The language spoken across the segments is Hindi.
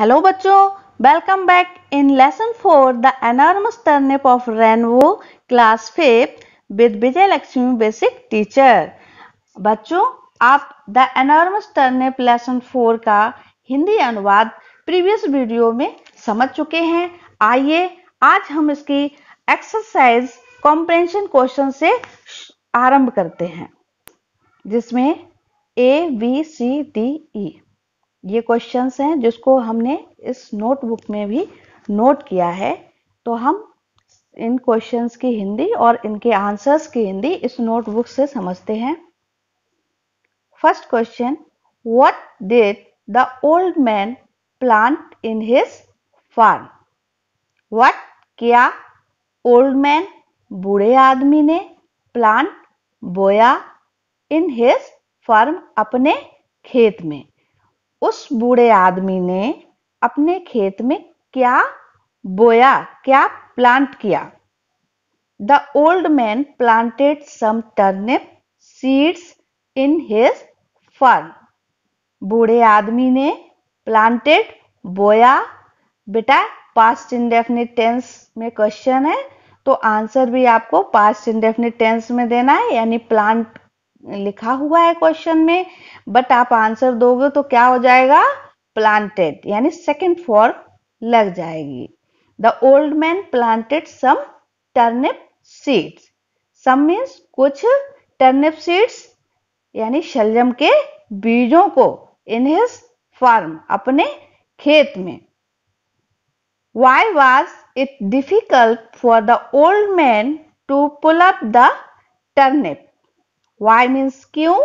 हेलो बच्चों welcome back in lesson four the enormous turnip of rainbow class fifth with Vijay Lakshmi basic teacher बच्चों आप the enormous turnip lesson four का हिंदी अनुवाद प्रीवियस वीडियो में समझ चुके हैं आइए आज हम इसकी एक्सरसाइज कॉम्प्रेंशन क्वेश्चन से आरंभ करते हैं जिसमें A B C D E ये क्वेश्चंस हैं जिसको हमने इस नोटबुक में भी नोट किया है तो हम इन क्वेश्चंस की हिंदी और इनके आंसर्स की हिंदी इस नोटबुक से समझते हैं first question what did the old man plant in his farm what किया ओल्ड मैन बूढ़े आदमी ने प्लांट बोया इन हिज फार्म अपने खेत में उस बूढ़े आदमी ने अपने खेत में क्या बोया क्या प्लांट किया the old man planted some turnip seeds in his farm बूढ़े आदमी ने प्लांटेड बोया बेटा पास्ट इंडेफिनिट टेंस में क्वेश्चन है तो आंसर भी आपको पास्ट इंडेफिनिट टेंस में देना है यानी प्लांट लिखा हुआ है क्वेश्चन में बट आप आंसर दोगे तो क्या हो जाएगा प्लांटेड यानी सेकेंड फॉर्म लग जाएगी the old man planted some turnip seeds some means कुछ टर्निप सीड्स यानी शलजम के बीजों को इन हिज फार्म अपने खेत में why was it difficult for the old man to pull up the turnip? Why means क्यों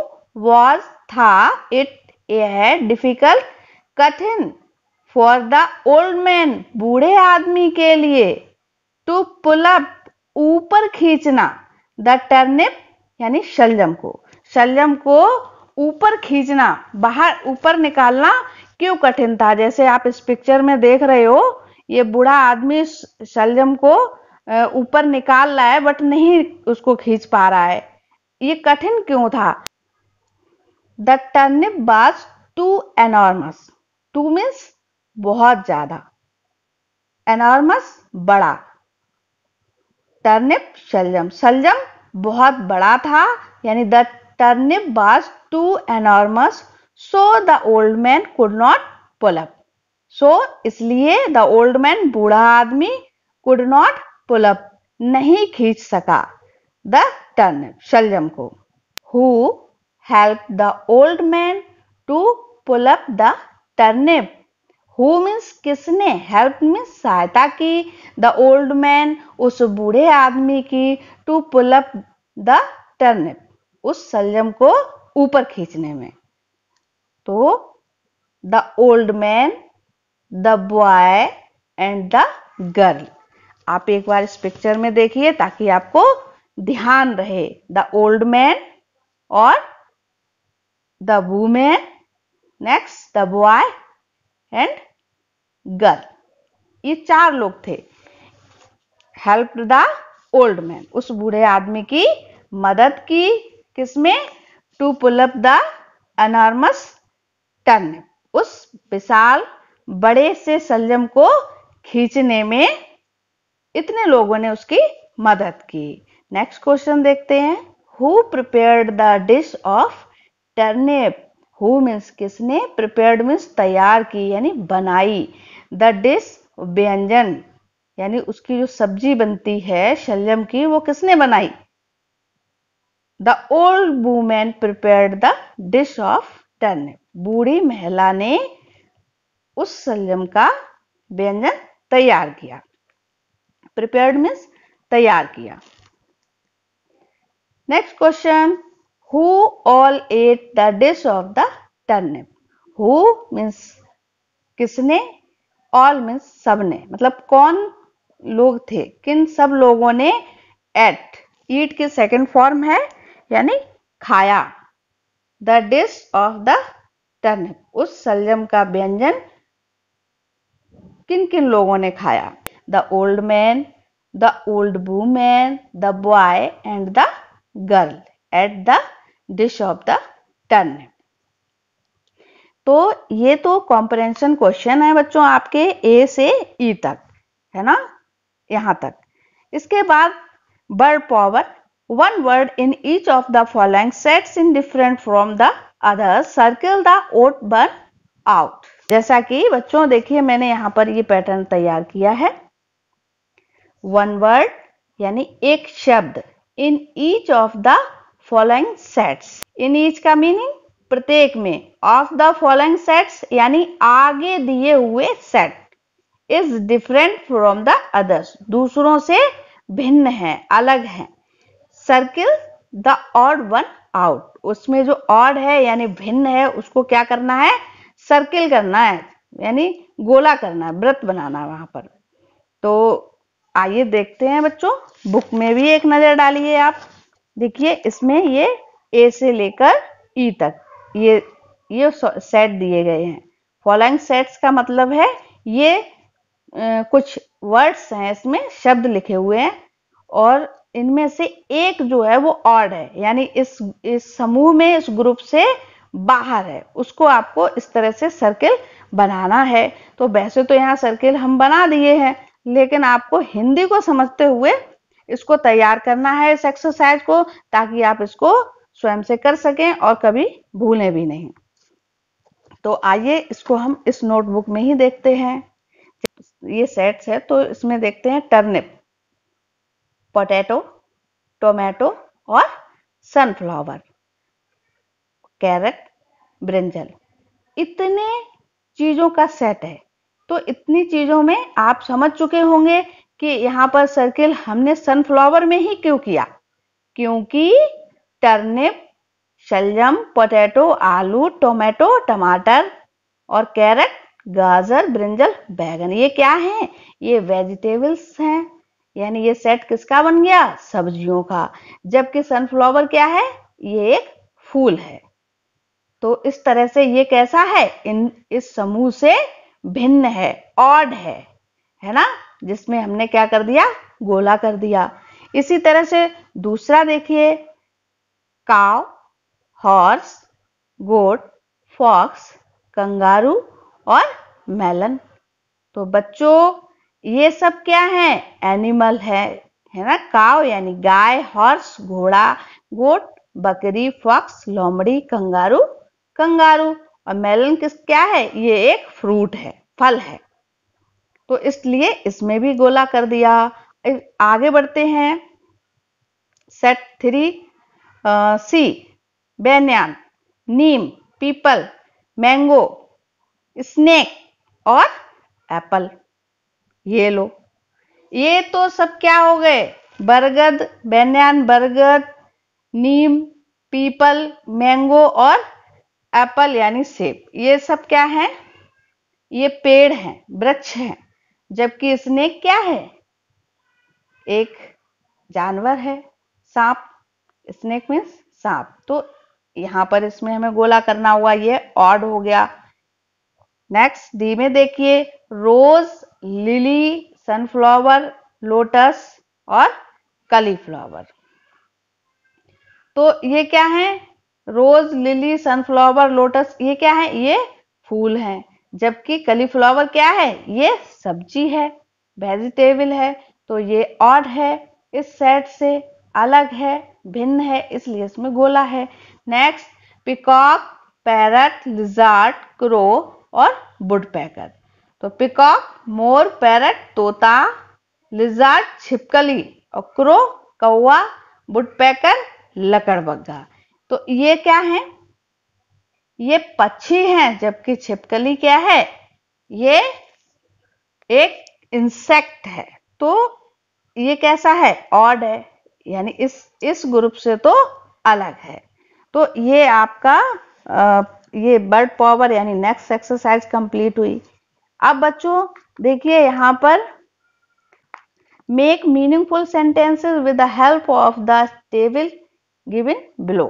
was था it यह है डिफिकल्ट कठिन फॉर द ओल्ड मैन बूढ़े आदमी के लिए टू पुल up ऊपर खींचना द टर्निप यानी शलजम को शलजम को ऊपर खींचना बाहर ऊपर निकालना क्यों कठिन था जैसे आप इस पिक्चर में देख रहे हो ये बूढ़ा आदमी शलजम को ऊपर निकाल रहा है बट नहीं उसको खींच पा रहा है ये कठिन क्यों था the turnip was too enormous too means बहुत ज्यादा एनॉर्मस बड़ा टर्निप शलजम शलजम बहुत बड़ा था यानी the turnip was too enormous so the old man could not pull up so इसलिए द ओल्ड मैन बूढ़ा आदमी कुड नॉट पुल अप नहीं खींच सका द turnip, Shaljam को who help the old man to pull up the turnip who means किसने हेल्प मीन्स सहायता की द ओल्ड मैन उस बूढ़े आदमी की to pull up the turnip उस सलजम को ऊपर खींचने में तो the old man the boy and the girl आप एक बार इस पिक्चर में देखिए ताकि आपको ध्यान रहे द ओल्ड मैन और the women next the boy and girl ये चार लोग थे हेल्प द ओल्ड मैन उस बूढ़े आदमी की मदद की किसमें to pull up the enormous turnip उस विशाल बड़े से सलजम को खींचने में इतने लोगों ने उसकी मदद की नेक्स्ट क्वेश्चन देखते हैं who prepared the dish of turnip who means किसने प्रिपेयर्ड मीन्स तैयार की यानी बनाई द डिश व्यंजन यानी उसकी जो सब्जी बनती है शलजम की वो किसने बनाई the old women prepared the dish of turnip बूढ़ी महिला ने उस शलजम का व्यंजन तैयार किया प्रिपेयर्ड मीन्स तैयार किया Next question. Who all ate the dish of the turnip? Who means किसने ऑल मीन्स सबने. मतलब कौन लोग थे किन सब लोगों ने एट ईट के सेकंड फॉर्म है यानी खाया the dish of the turnip उस सलजम का व्यंजन किन किन लोगों ने खाया the old man the old women the boy and the girl at the dish of the turnip तो ये तो कॉम्प्रेंशन क्वेश्चन है बच्चों आपके ए से ई e तक है ना यहां तक इसके बाद word power one word in each of the following sets in different from the other circle the odd बर्न आउट जैसा कि बच्चों देखिए मैंने यहां पर ये पैटर्न तैयार किया है वन वर्ड यानी एक शब्द in each of the following sets in each का मीनिंग प्रत्येक में ऑफ द फॉलोइंग सेट्स यानी आगे दिए हुए set is different from the others दूसरों से भिन्न है अलग है circle the odd one out उसमें जो ऑड है यानी भिन्न है उसको क्या करना है सर्किल करना है यानी गोला करना है व्रत बनाना है वहां पर तो आइए देखते हैं बच्चों बुक में भी एक नजर डालिए आप देखिए इसमें ये ए से लेकर ई e तक ये ये सेट दिए गए हैं फॉलोइंग सेट्स का मतलब है ये आ, कुछ वर्ड्स हैं इसमें शब्द लिखे हुए हैं और इनमें से एक जो है वो ऑड है यानी इस इस समूह में इस ग्रुप से बाहर है उसको आपको इस तरह से सर्किल बनाना है तो वैसे तो यहाँ सर्किल हम बना दिए हैं लेकिन आपको हिंदी को समझते हुए इसको तैयार करना है इस एक्सरसाइज को ताकि आप इसको स्वयं से कर सकें और कभी भूलें भी नहीं तो आइए इसको हम इस नोटबुक में ही देखते हैं ये सेट्स है तो इसमें देखते हैं टर्निप पोटैटो टोमेटो और सनफ्लावर कैरेट ब्रिंजल इतने चीजों का सेट है तो इतनी चीज़ों में आप समझ चुके होंगे कि यहाँ पर सर्किल हमने सनफ्लावर में ही क्यों किया क्योंकि टर्निप शलजम पोटैटो आलू टोमेटो टमाटर और कैरेट गाजर ब्रिंजल बैगन ये क्या है ये वेजिटेबल्स हैं यानी ये सेट किसका बन गया सब्जियों का जबकि सनफ्लावर क्या है ये एक फूल है तो इस तरह से ये कैसा है इन इस समूह से भिन्न है ऑड है है ना जिसमें हमने क्या कर दिया गोला कर दिया इसी तरह से दूसरा देखिए cow horse goat fox kangaroo और मेलन तो बच्चों ये सब क्या है एनिमल है है ना काव यानी गाय हॉर्स घोड़ा गोट बकरी फॉक्स लोमड़ी कंगारू कंगारू और मेलन किस क्या है ये एक फ्रूट है फल है तो इसलिए इसमें भी गोला कर दिया आगे बढ़ते हैं set three C banyan neem peepal mango snake और एप्पल ये लो ये तो सब क्या हो गए बरगद बेनियान बरगद नीम पीपल मैंगो और एप्पल यानी सेब ये सब क्या है ये पेड़ है वृक्ष है जबकि स्नेक क्या है एक जानवर है सांप स्नेक मीन्स सांप तो यहां पर इसमें हमें गोला करना हुआ ये ऑड हो गया नेक्स्ट डी में देखिए रोज लिली सनफ्लावर लोटस और कलीफ्लावर तो ये क्या है रोज लिली सनफ्लावर लोटस ये क्या है ये फूल हैं जबकि कलीफ्लावर क्या है ये सब्जी है वेजिटेबल है तो ये ऑड है इस सेट से अलग है भिन्न है इसलिए इसमें गोला है next peacock parrot lizard crow और बुडपैकर तो पिकॉक मोर पैरट तोता लिजार्ट छिपकली और क्रो कौआ बुडपैकर लकड़बग्घा तो ये क्या है ये पक्षी है जबकि छिपकली क्या है ये एक इंसेक्ट है तो ये कैसा है ऑड है यानी इस इस ग्रुप से तो अलग है तो ये आपका आ, ये बर्ड पावर यानी नेक्स्ट एक्सरसाइज कंप्लीट हुई अब बच्चों देखिए यहां पर make meaningful sentences with the help of the table given below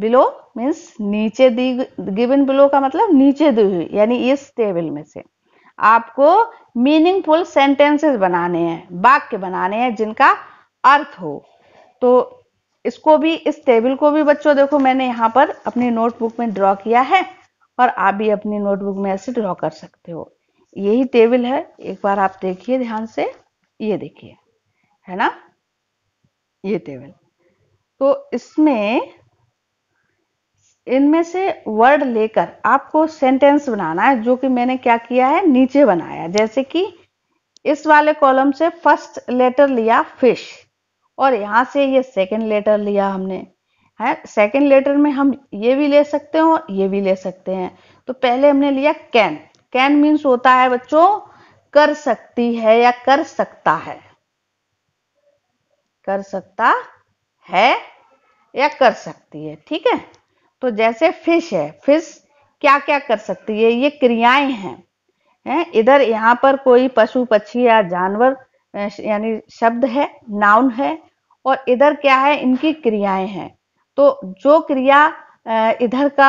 below means नीचे दी गिवन बिलो का मतलब नीचे दी हुई यानी इस टेबल में से आपको मीनिंगफुल सेंटेंसेस बनाने हैं वाक्य बनाने हैं जिनका अर्थ हो तो इसको भी इस टेबल को भी बच्चों देखो मैंने यहाँ पर अपनी नोटबुक में ड्रॉ किया है और आप भी अपनी नोटबुक में ऐसे ड्रॉ कर सकते हो यही टेबल है एक बार आप देखिए ध्यान से ये देखिए है ना ये टेबल तो इसमें इनमें से वर्ड लेकर आपको सेंटेंस बनाना है जो कि मैंने क्या किया है नीचे बनाया जैसे कि इस वाले कॉलम से फर्स्ट लेटर लिया फिश और यहाँ से ये सेकंड लेटर लिया हमने है सेकंड लेटर में हम ये भी ले सकते हैं और ये भी ले सकते हैं तो पहले हमने लिया कैन कैन मीन्स होता है बच्चों कर सकती है या कर सकता है कर सकता है या कर सकती है ठीक है तो जैसे फिश है फिश क्या क्या कर सकती है ये क्रियाएं हैं है? इधर यहाँ पर कोई पशु पक्षी या जानवर यानी शब्द है नाउन है और इधर क्या है इनकी क्रियाएं हैं तो जो क्रिया इधर का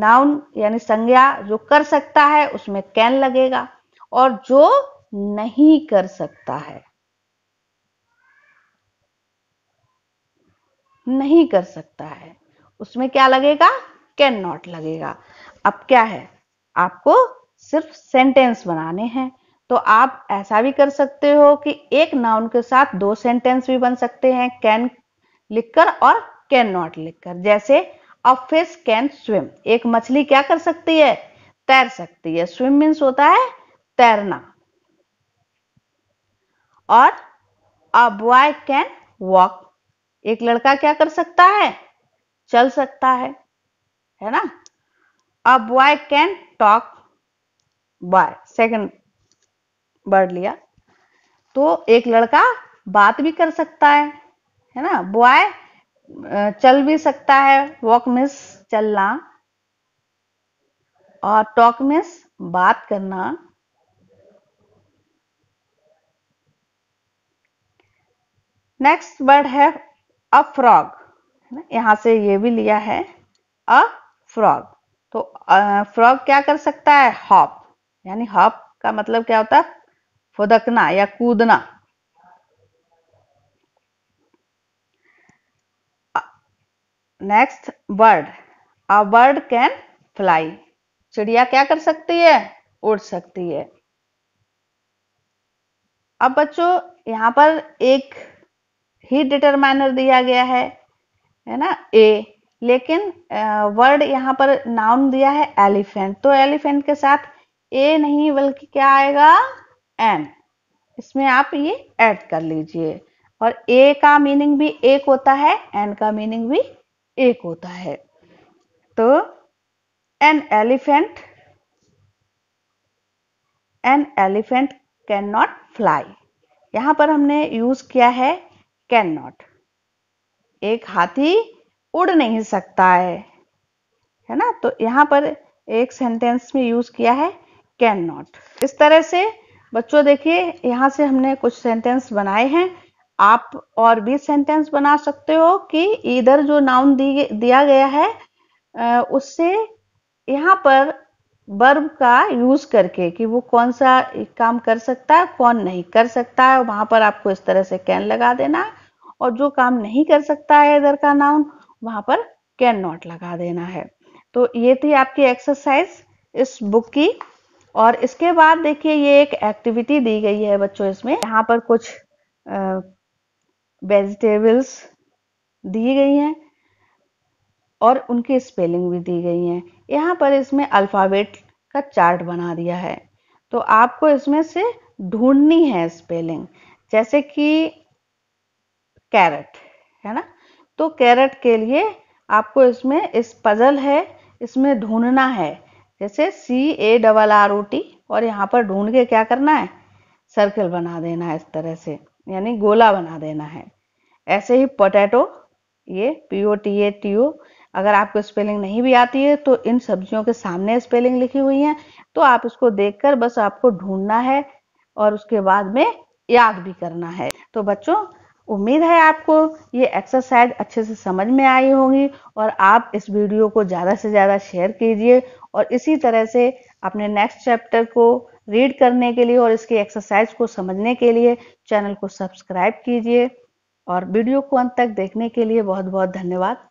नाउन यानी संज्ञा जो कर सकता है उसमें कैन लगेगा और जो नहीं कर सकता है नहीं कर सकता है उसमें क्या लगेगा कैन नॉट लगेगा अब क्या है आपको सिर्फ सेंटेंस बनाने हैं तो आप ऐसा भी कर सकते हो कि एक नाउन के साथ दो सेंटेंस भी बन सकते हैं कैन लिखकर और कैन नॉट लिखकर जैसे अ फिश कैन स्विम एक मछली क्या कर सकती है तैर सकती है स्विम मीन्स होता है तैरना और अ बॉय कैन वॉक एक लड़का क्या कर सकता है चल सकता है है ना a boy can talk boy second bird लिया तो एक लड़का बात भी कर सकता है है ना बॉय चल भी सकता है वॉक मिस चलना और टॉक मिस बात करना नेक्स्ट वर्ड है अ फ्रॉग है ना से ये भी लिया है तो, अ फ्रॉग तो फ्रॉग क्या कर सकता है हॉप यानी हॉप का मतलब क्या होता है फुदकना या कूदना next bird a bird can fly चिड़िया क्या कर सकती है उड़ सकती है अब बच्चों यहां पर एक ही डिटरमाइनर दिया गया है है ना ए लेकिन वर्ड यहाँ पर नाउन दिया है एलिफेंट तो एलिफेंट के साथ ए नहीं बल्कि क्या आएगा एन इसमें आप ये ऐड कर लीजिए और ए का मीनिंग भी एक होता है एन का मीनिंग भी एक होता है तो an elephant an elephant can not fly यहां पर हमने यूज किया है कैन नॉट एक हाथी उड़ नहीं सकता है है ना तो यहाँ पर एक सेंटेंस में यूज किया है कैन नॉट इस तरह से बच्चों देखिए यहाँ से हमने कुछ सेंटेंस बनाए हैं आप और भी सेंटेंस बना सकते हो कि इधर जो नाउन दी, दिया गया है उससे यहाँ पर बर्ब का यूज करके कि वो कौन सा काम कर सकता है कौन नहीं कर सकता है वहां पर आपको इस तरह से कैन लगा देना और जो काम नहीं कर सकता है इधर का नाउन वहां पर कैन नॉट लगा देना है तो ये थी आपकी एक्सरसाइज इस बुक की और इसके बाद देखिए ये एक एक्टिविटी दी गई है बच्चों इसमें यहाँ पर कुछ वेजिटेबल्स दी गई हैं और उनकी स्पेलिंग भी दी गई है यहाँ पर इसमें अल्फ़ाबेट का चार्ट बना दिया है तो आपको इसमें से ढूंढनी है स्पेलिंग जैसे कि कैरेट है ना तो कैरेट के लिए आपको इसमें इस पजल है इसमें ढूंढना है जैसे C A double R O T और यहाँ पर ढूंढ के क्या करना है सर्कल बना देना है इस तरह से यानी गोला बना देना है ऐसे ही पोटैटो ये P O T A T O अगर आपको स्पेलिंग नहीं भी आती है तो इन सब्जियों के सामने स्पेलिंग लिखी हुई है तो आप इसको देखकर बस आपको ढूंढना है और उसके बाद में याद भी करना है तो बच्चों उम्मीद है आपको ये एक्सरसाइज अच्छे से समझ में आई होगी और आप इस वीडियो को ज़्यादा से ज़्यादा शेयर कीजिए और इसी तरह से अपने नेक्स्ट चैप्टर को रीड करने के लिए और इसकी एक्सरसाइज को समझने के लिए चैनल को सब्सक्राइब कीजिए और वीडियो को अंत तक देखने के लिए बहुत बहुत धन्यवाद